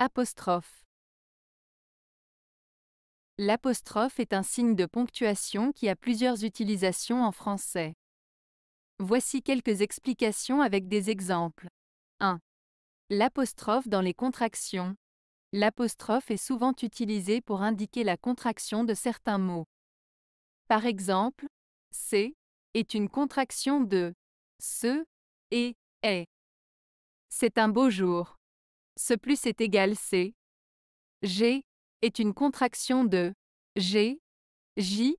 Apostrophe. L'apostrophe est un signe de ponctuation qui a plusieurs utilisations en français. Voici quelques explications avec des exemples. 1. L'apostrophe dans les contractions. L'apostrophe est souvent utilisée pour indiquer la contraction de certains mots. Par exemple, c'est » est une contraction de ce et est. C'est un beau jour. Ce plus est égal C. G est une contraction de G, J,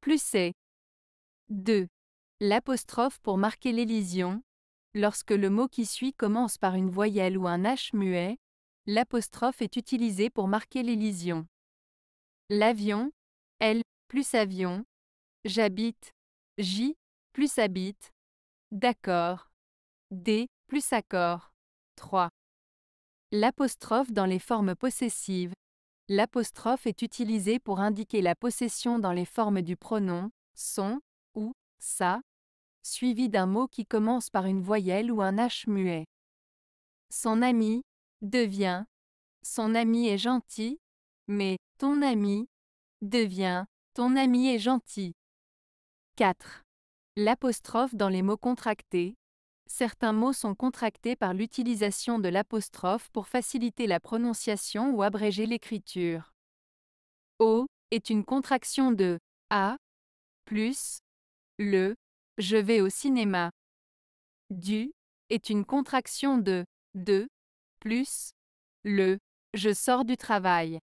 plus C. 2. L'apostrophe pour marquer l'élision. Lorsque le mot qui suit commence par une voyelle ou un H muet, l'apostrophe est utilisée pour marquer l'élision. L'avion, L, plus avion. J'habite, J, plus habite. D'accord. D, plus accord. 3. L'apostrophe dans les formes possessives. L'apostrophe est utilisée pour indiquer la possession dans les formes du pronom son ou sa, suivi d'un mot qui commence par une voyelle ou un H muet. Son ami devient. Son ami est gentil, mais ton ami devient. Ton ami est gentil. 4. L'apostrophe dans les mots contractés, Certains mots sont contractés par l'utilisation de l'apostrophe pour faciliter la prononciation ou abréger l'écriture. O est une contraction de A plus le je vais au cinéma. Du est une contraction de de plus le je sors du travail.